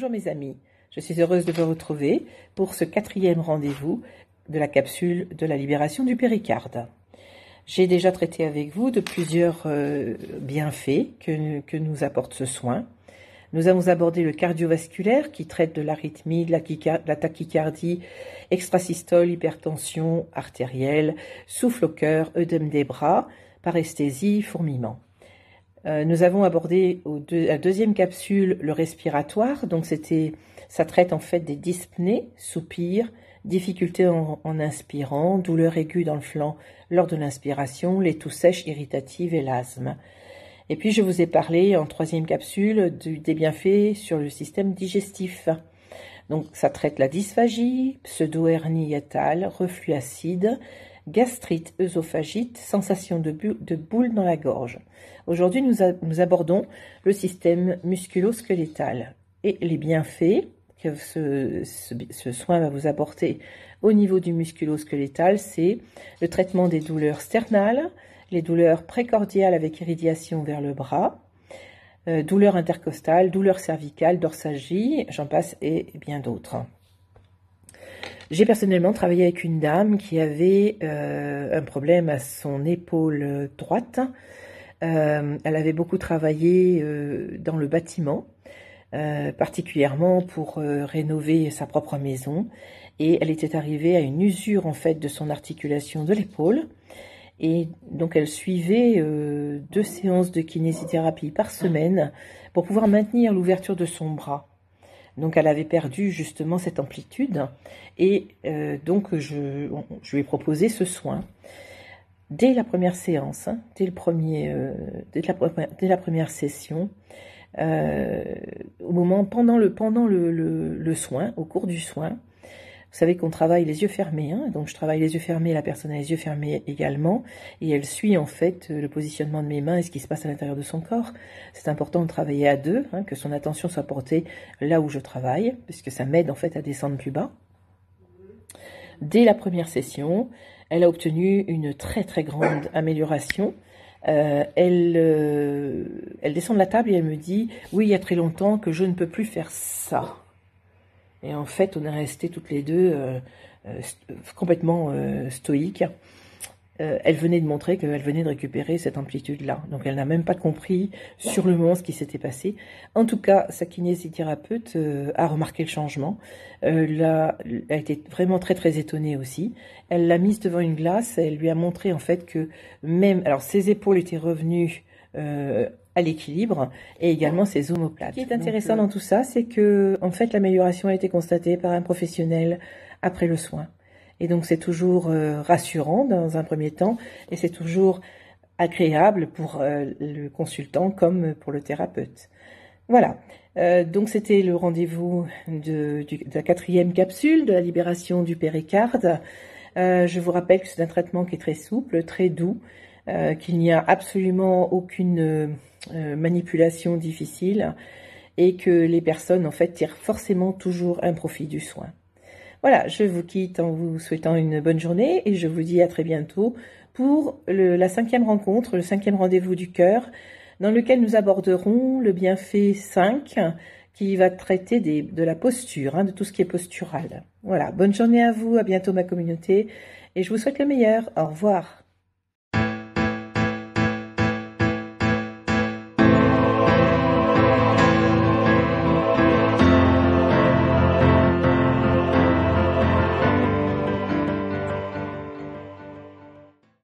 Bonjour mes amis, je suis heureuse de vous retrouver pour ce quatrième rendez-vous de la capsule de la libération du péricarde. J'ai déjà traité avec vous de plusieurs euh, bienfaits que, nous apporte ce soin. Nous avons abordé le cardiovasculaire qui traite de l'arythmie, de la, la tachycardie, extrasystole, hypertension artérielle, souffle au cœur, œdème des bras, paresthésie, fourmillement. Euh, nous avons abordé la deuxième capsule le respiratoire, donc c'était, ça traite en fait des dyspnées, soupirs, difficultés en, inspirant, douleurs aiguës dans le flanc lors de l'inspiration, les toux sèches irritatives et l'asthme. Et puis je vous ai parlé en troisième capsule des bienfaits sur le système digestif. Donc ça traite la dysphagie, pseudo-hernie reflux acide, gastrite, œsophagite, sensation de, boule dans la gorge. Aujourd'hui, nous, abordons le système musculo-squelettal et les bienfaits que ce, soin va vous apporter au niveau du musculo-squelettal, c'est le traitement des douleurs sternales, les douleurs précordiales avec irradiation vers le bras, euh, douleurs intercostales, douleurs cervicales, dorsagie, j'en passe et bien d'autres. J'ai personnellement travaillé avec une dame qui avait euh, un problème à son épaule droite. Euh, elle avait beaucoup travaillé euh, dans le bâtiment, particulièrement pour rénover sa propre maison. Et elle était arrivée à une usure en fait de son articulation de l'épaule. Et donc elle suivait deux séances de kinésithérapie par semaine pour pouvoir maintenir l'ouverture de son bras. Donc elle avait perdu justement cette amplitude et euh, donc je, lui ai proposé ce soin. Dès la première séance, hein, dès, le premier, euh, la, première session, euh, au moment pendant le pendant le, soin, au cours du soin, vous savez qu'on travaille les yeux fermés, hein, donc je travaille les yeux fermés, la personne a les yeux fermés également, et elle suit en fait euh, le positionnement de mes mains et ce qui se passe à l'intérieur de son corps. C'est important de travailler à deux, hein, que son attention soit portée là où je travaille, puisque ça m'aide en fait à descendre plus bas. Dès la première session, elle a obtenu une très très grande amélioration. Euh, euh, elle descend de la table et elle me dit, oui, il y a très longtemps que je ne peux plus faire ça. Et en fait, on est restés toutes les deux euh, euh, euh, complètement stoïques. elle venait de montrer qu'elle venait de récupérer cette amplitude-là. Donc elle n'a même pas compris sur le moment ce qui s'était passé. En tout cas, sa kinésithérapeute a remarqué le changement. Elle a été vraiment très très étonnée aussi. Elle l'a mise devant une glace. Et elle lui a montré en fait que même, alors ses épaules étaient revenues à l'équilibre et également ses omoplates. Ce qui est intéressant euh, dans tout ça, c'est que en fait l'amélioration a été constatée par un professionnel après le soin. Et donc c'est toujours euh, rassurant dans un premier temps et c'est toujours agréable pour euh, le consultant comme pour le thérapeute. Voilà. donc c'était le rendez-vous de, de, la quatrième capsule de la libération du péricarde. je vous rappelle que c'est un traitement qui est très souple, très doux, euh, qu'il n'y a absolument aucune euh, euh, manipulation difficile et que les personnes en fait tirent forcément toujours un profit du soin. Voilà, je vous quitte en vous souhaitant une bonne journée et je vous dis à très bientôt pour la cinquième rencontre, le cinquième rendez-vous du cœur, dans lequel nous aborderons le bienfait 5 qui va traiter de la posture, hein, de tout ce qui est postural. Voilà, bonne journée à vous, à bientôt ma communauté, et je vous souhaite le meilleur. Au revoir.